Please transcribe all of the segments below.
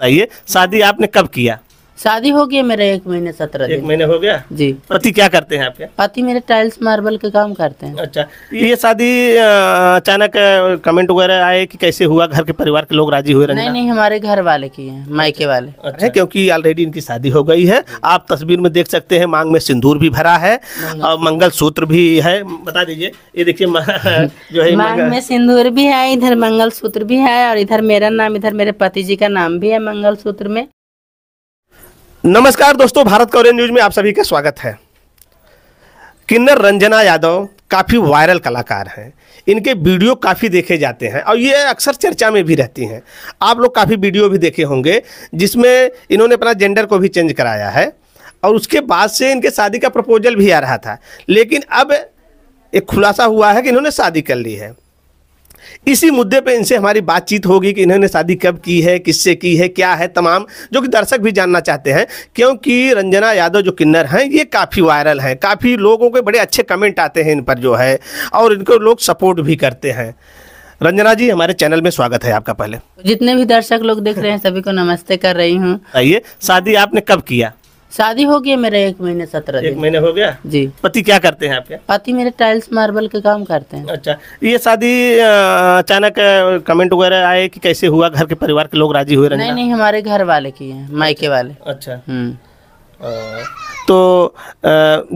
बताइए शादी आपने कब किया शादी हो गया मेरा एक महीने सत्रह एक महीने हो गया जी पति क्या करते हैं आपके पति मेरे टाइल्स मार्बल के काम करते हैं अच्छा ये शादी अचानक कमेंट वगैरह आए कि कैसे हुआ घर के परिवार के लोग राजी हुए नहीं नहीं हमारे घर वाले की है मायके वाले अच्छा क्योंकि ऑलरेडी इनकी शादी हो गई है आप तस्वीर में देख सकते हैं मांग में सिंदूर भी भरा है और मंगल सूत्र भी है बता दीजिए ये देखिए जो है मांग में सिंदूर भी है इधर मंगल सूत्र भी है और इधर मेरा नाम इधर मेरे पति जी का नाम भी है मंगल सूत्र में नमस्कार दोस्तों भारत कवरेज न्यूज में आप सभी का स्वागत है किन्नर रंजना यादव काफ़ी वायरल कलाकार हैं इनके वीडियो काफ़ी देखे जाते हैं और ये अक्सर चर्चा में भी रहती हैं आप लोग काफ़ी वीडियो भी देखे होंगे जिसमें इन्होंने अपना जेंडर को भी चेंज कराया है और उसके बाद से इनके शादी का प्रपोजल भी आ रहा था लेकिन अब एक खुलासा हुआ है कि इन्होंने शादी कर ली है इसी मुद्दे पे इनसे हमारी बातचीत होगी कि इन्होंने शादी कब की है किससे की है क्या है तमाम जो कि दर्शक भी जानना चाहते हैं क्योंकि रंजना यादव जो किन्नर हैं ये काफ़ी वायरल हैं काफ़ी लोगों के बड़े अच्छे कमेंट आते हैं इन पर जो है और इनको लोग सपोर्ट भी करते हैं रंजना जी हमारे चैनल में स्वागत है आपका पहले जितने भी दर्शक लोग देख रहे हैं सभी को नमस्ते कर रही हूँ आइए शादी आपने कब किया शादी हो गई मेरा एक महीने सत्रह एक महीने हो गया जी पति क्या करते हैं आपके पति मेरे टाइल्स मार्बल के काम करते हैं अच्छा ये शादी अचानक कमेंट वगैरह आए कि कैसे हुआ घर के परिवार के लोग राजी हुए नहीं नहीं हमारे घर वाले की है मायके वाले अच्छा हम्म। तो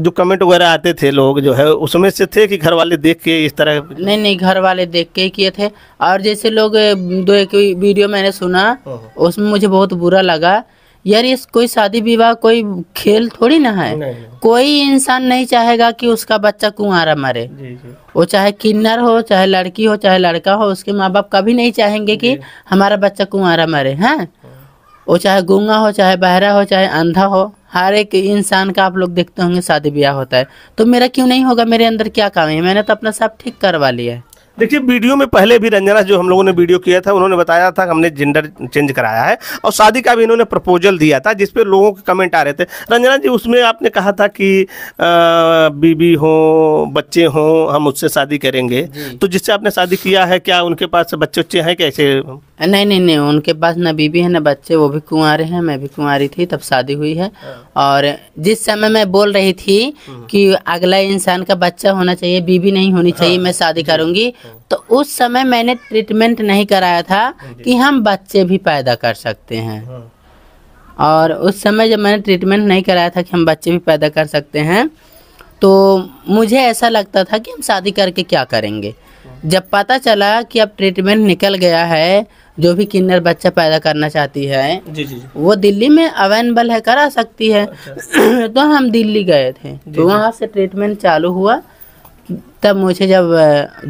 जो कमेंट वगैरह आते थे लोग जो है उसमें से थे कि घर वाले देख के इस तरह नहीं नहीं घर वाले देख के किए थे और जैसे लोग दो एक वीडियो मैंने सुना उसमें मुझे बहुत बुरा लगा यार ये कोई शादी विवाह कोई खेल थोड़ी ना है नहीं। कोई इंसान नहीं चाहेगा कि उसका बच्चा कुंवारा मरे जी जी। वो चाहे किन्नर हो चाहे लड़की हो चाहे लड़का हो उसके माँ बाप कभी नहीं चाहेंगे कि हमारा बच्चा कुंवारा मरे हैं वो चाहे गूंगा हो चाहे बहरा हो चाहे अंधा हो हर एक इंसान का आप लोग देखते होंगे शादी ब्याह होता है तो मेरा क्यों नहीं होगा मेरे अंदर क्या काम है मैंने तो अपना सब ठीक करवा लिया है देखिए वीडियो में पहले भी रंजना जो हम लोगों ने वीडियो किया था उन्होंने बताया था हमने जेंडर चेंज कराया है और शादी का भी इन्होंने प्रपोजल दिया था जिसपे लोगों के कमेंट आ रहे थे रंजना जी उसमें आपने कहा था कि बीबी हो बच्चे हों हम उससे शादी करेंगे तो जिससे आपने शादी किया है क्या उनके पास बच्चे उच्चे हैं कैसे नहीं नहीं नहीं उनके पास ना बीबी है ना बच्चे वो भी कुंवारे हैं मैं भी कुंवारी थी तब शादी हुई है हाँ। और जिस समय मैं बोल रही थी हाँ। कि अगला इंसान का बच्चा होना चाहिए बीबी नहीं होनी हाँ। चाहिए मैं शादी करूंगी तो उस समय मैंने ट्रीटमेंट नहीं कराया था कि हम बच्चे भी पैदा कर सकते हैं और उस समय जब मैंने ट्रीटमेंट नहीं कराया था कि हम बच्चे भी पैदा कर सकते हैं तो मुझे ऐसा लगता था कि हम शादी करके क्या करेंगे जब पता चला कि अब ट्रीटमेंट निकल गया है जो भी किन्नर बच्चा पैदा करना चाहती है जी जी, जी। वो दिल्ली में अवेलेबल है करा सकती है अच्छा। तो हम दिल्ली गए थे तो वहाँ से ट्रीटमेंट चालू हुआ तब मुझे जब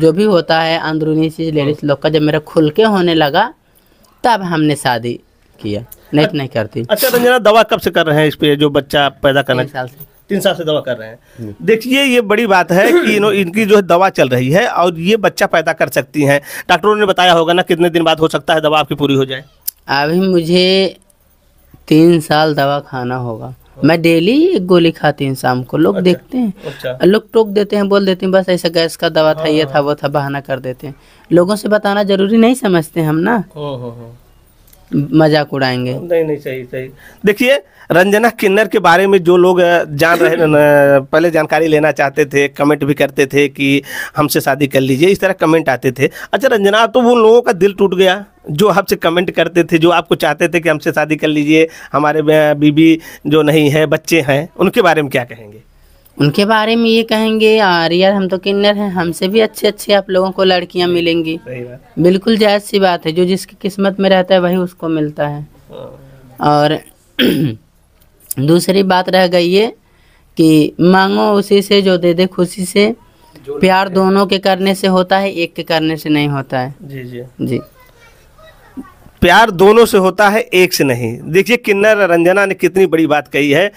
जो भी होता है अंदरूनी चीज लेडीज हाँ। लोग का जब मेरा खुल के होने लगा तब हमने शादी किया नेट नहीं करती अच्छा तो रंजना दवा कब से कर रहे हैं इस पे जो बच्चा पैदा करना साल से तीन साल से दवा कर रहे हैं हम्म। देखिए ये बड़ी बात है कि इन, इनकी जो है दवा चल रही है और ये बच्चा पैदा कर सकती हैं डॉक्टरों ने बताया होगा ना कितने दिन बाद हो सकता है दवा आपकी पूरी हो जाए अभी मुझे तीन साल दवा खाना होगा मैं डेली एक गोली खाती हूँ शाम को लोग अच्छा, देखते हैं अच्छा। लोग टोक देते हैं बोल देते हैं बस ऐसा गैस का दवा था ये था हाँ। वो था बहाना कर देते हैं लोगों से बताना जरूरी नहीं समझते हम ना हो, हो, हो। मजाक उड़ाएंगे नहीं नहीं सही सही देखिए रंजना किन्नर के बारे में जो लोग जान रहे पहले जानकारी लेना चाहते थे कमेंट भी करते थे कि हमसे शादी कर लीजिए इस तरह कमेंट आते थे अच्छा रंजना तो वो लोगों का दिल टूट गया जो आपसे कमेंट करते थे जो आपको चाहते थे कि हमसे शादी कर लीजिए हमारे बीबी जो नहीं है बच्चे हैं उनके बारे में क्या कहेंगे उनके बारे में ये कहेंगे यार यार हम तो किन्नर हैं हमसे भी अच्छे अच्छे आप लोगों को लड़कियां मिलेंगी बिल्कुल जायज़ सी बात है जो जिसकी किस्मत में रहता है वही उसको मिलता है हाँ। और दूसरी बात रह गई ये कि मांगो उसी से जो दे दे खुशी से प्यार दोनों के करने से होता है एक के करने से नहीं होता है जी जी जी प्यार दोनों से होता है एक से नहीं देखिए किन्नर रंजना ने कितनी बड़ी बात कही है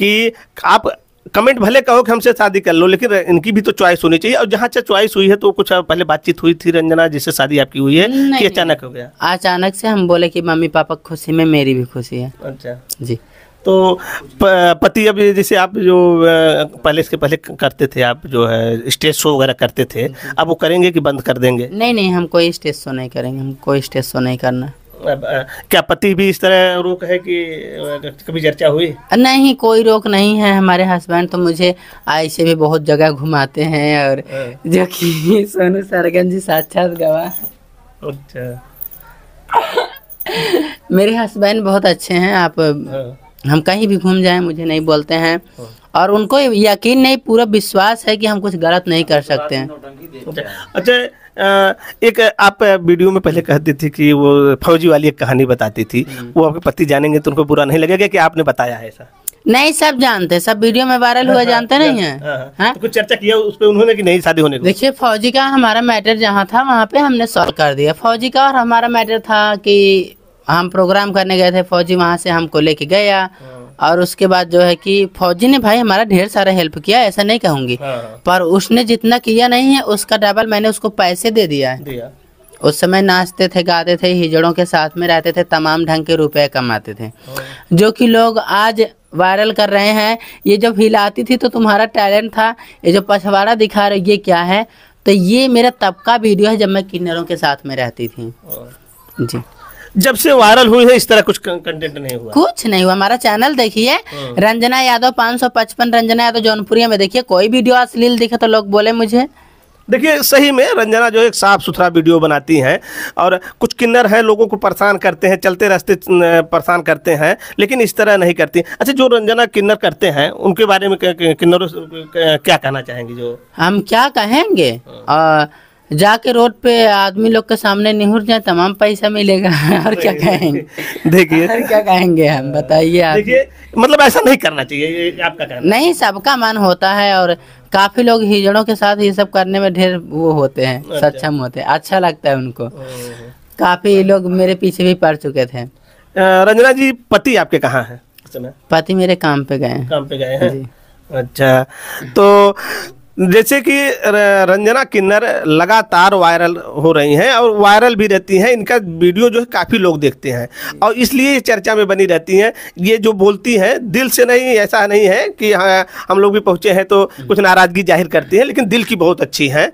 कि आप कमेंट भले कहो कि हमसे शादी कर लो लेकिन इनकी भी तो चॉइस होनी चाहिए और जहाँ चॉइस हुई है तो कुछ पहले बातचीत हुई थी रंजना जिससे शादी आपकी हुई है कि अचानक हो गया अचानक से हम बोले कि मम्मी पापा खुशी में मेरी भी खुशी है अच्छा जी तो पति अब जैसे आप जो पहले इसके पहले करते थे आप जो है स्टेज शो वगैरह करते थे हम्म। अब वो करेंगे कि बंद कर देंगे नहीं नहीं हम कोई स्टेज शो नहीं करेंगे हम कोई स्टेज शो नहीं करना क्या पति भी इस तरह रोक है कि कभी चर्चा हुई नहीं कोई रोक नहीं है हमारे हस्बैंड तो मुझे ऐसे भी बहुत जगह घुमाते हैं और हाँ। जो कि सोनू सरगन जी साक्षात गवाह अच्छा मेरे हस्बैंड बहुत अच्छे हैं आप हाँ। हम कहीं भी घूम जाए मुझे नहीं बोलते हैं हाँ। और उनको यकीन नहीं पूरा विश्वास है कि हम कुछ गलत नहीं कर सकते हैं अच्छा एक आप वीडियो में पहले कहती थी कि वो फौजी वाली एक कहानी बताती थी हम्म। वो आपके पति जानेंगे तो उनको बुरा नहीं लगेगा कि आपने बताया है ऐसा नहीं सब जानते सब वीडियो में वायरल हुआ जानते हाँ, हाँ, नहीं है हाँ, हाँ, हाँ? तो कुछ चर्चा किया उस पर उन्होंने कि नहीं शादी होने देखिए फौजी का हमारा मैटर जहाँ था वहाँ पे हमने सॉल्व कर दिया फौजी का और हमारा मैटर था कि हम प्रोग्राम करने गए थे फौजी वहाँ से हमको लेके गया और उसके बाद जो है कि फौजी ने भाई हमारा ढेर सारा हेल्प किया ऐसा नहीं कहूंगी हाँ, हाँ। पर उसने जितना किया नहीं है उसका डबल मैंने उसको पैसे दे दिया है दिया। उस समय नाचते थे गाते थे हिजड़ों के साथ में रहते थे तमाम ढंग के रुपए कमाते थे हाँ। जो कि लोग आज वायरल कर रहे हैं ये जब हिलाती थी तो तुम्हारा टैलेंट था ये जो पछवाड़ा दिखा रही ये क्या है तो ये मेरा तब का वीडियो है जब मैं किन्नरों के साथ में रहती थी जी जब से वायरल हुई है इस तरह कुछ कंटेंट नहीं हुआ कुछ नहीं हुआ हमारा चैनल देखिए हाँ। रंजना यादव पाँच सौ पचपन रंजना यादव जौनपुरिया में देखिए कोई वीडियो अश्लील दिखे तो लोग बोले मुझे देखिए सही में रंजना जो एक साफ़ सुथरा वीडियो बनाती हैं और कुछ किन्नर हैं लोगों को परेशान करते हैं चलते रास्ते परेशान करते हैं लेकिन इस तरह नहीं करती अच्छा जो रंजना किन्नर करते हैं उनके बारे में किन्नर क्या कहना चाहेंगे जो हम क्या कहेंगे हाँ। आ, जाके रोड पे आदमी लोग के सामने निहुर जाए तमाम पैसा मिलेगा और क्या कहेंगे देखिए और क्या कहेंगे हम हाँ। बताइए आप देखिए मतलब ऐसा नहीं करना चाहिए आपका कहना नहीं सबका मन होता है और काफी लोग हिजड़ों के साथ ये सब करने में ढेर वो होते हैं अच्छा। सक्षम होते हैं अच्छा लगता है उनको काफी लोग मेरे पीछे भी पड़ चुके थे रंजना जी पति आपके कहाँ है पति मेरे काम पे गए काम पे गए हैं अच्छा तो जैसे कि रंजना किन्नर लगातार वायरल हो रही हैं और वायरल भी रहती हैं इनका वीडियो जो है काफ़ी लोग देखते हैं और इसलिए ये चर्चा में बनी रहती हैं ये जो बोलती हैं दिल से नहीं ऐसा नहीं है कि हाँ हम लोग भी पहुँचे हैं तो कुछ नाराज़गी जाहिर करती हैं लेकिन दिल की बहुत अच्छी हैं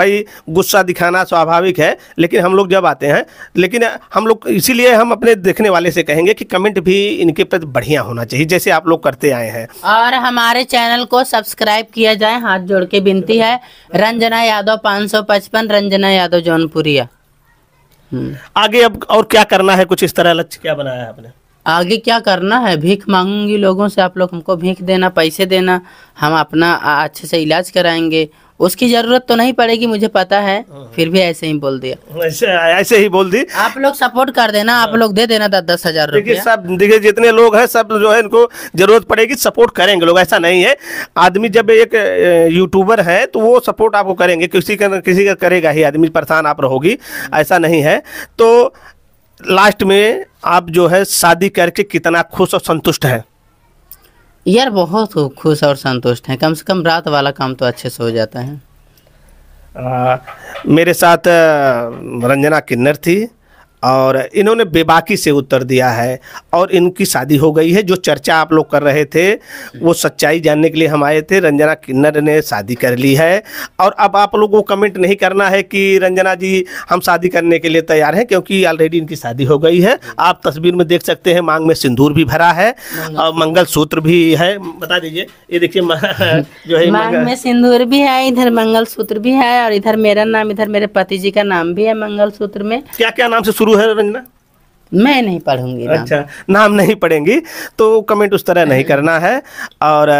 भाई गुस्सा दिखाना स्वाभाविक है लेकिन हम लोग जब आते हैं लेकिन हम लोग इसीलिए हम अपने देखने वाले से कहेंगे कि कमेंट भी इनके प्रति बढ़िया होना चाहिए जैसे आप लोग करते आए हैं और हमारे चैनल को सब्सक्राइब किया जाए जाए हाथ जोड़ के विनती है रंजना यादव पचपन रंजना यादव जौनपुरिया हम्म। आगे अब और क्या करना है कुछ इस तरह लक्ष्य क्या बनाया है आपने आगे क्या करना है भीख मांगूंगी लोगों से आप लोग हमको भीख देना पैसे देना हम अपना अच्छे से इलाज कराएंगे उसकी जरूरत तो नहीं पड़ेगी मुझे पता है हाँ। फिर भी ऐसे ही बोल दिया ऐसे ऐसे ही बोल दी आप लोग सपोर्ट कर देना आप हाँ। लोग दे देना था दस हजार देखिए सब देखिए जितने लोग हैं सब जो है इनको जरूरत पड़ेगी सपोर्ट करेंगे लोग ऐसा नहीं है आदमी जब एक यूट्यूबर है तो वो सपोर्ट आपको करेंगे किसी का किसी का करेगा ही आदमी परेशान आप रहोगी ऐसा नहीं है तो लास्ट में आप जो है शादी करके कितना खुश और संतुष्ट हैं यार बहुत खुश और संतुष्ट हैं कम से कम रात वाला काम तो अच्छे से हो जाता है आ, मेरे साथ रंजना किन्नर थी और इन्होंने बेबाकी से उत्तर दिया है और इनकी शादी हो गई है जो चर्चा आप लोग कर रहे थे वो सच्चाई जानने के लिए हम आए थे रंजना किन्नर ने शादी कर ली है और अब आप लोगों को कमेंट नहीं करना है कि रंजना जी हम शादी करने के लिए तैयार हैं क्योंकि ऑलरेडी इनकी शादी हो गई है आप तस्वीर में देख सकते हैं मांग में सिंदूर भी भरा है और मंगल सूत्र भी है बता दीजिए ये देखिए जो है मांग में सिंदूर भी है इधर मंगलसूत्र भी है और इधर मेरा नाम इधर मेरे पति जी का नाम भी है मंगलसूत्र में क्या क्या नाम से शुरू गुरु है रंजना मैं नहीं पढ़ूंगी नाम। अच्छा नाम नहीं पढ़ेंगी तो कमेंट उस तरह नहीं करना है और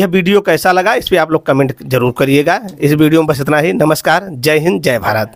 यह वीडियो कैसा लगा इस पर आप लोग कमेंट जरूर करिएगा इस वीडियो में बस इतना ही नमस्कार जय हिंद जय भारत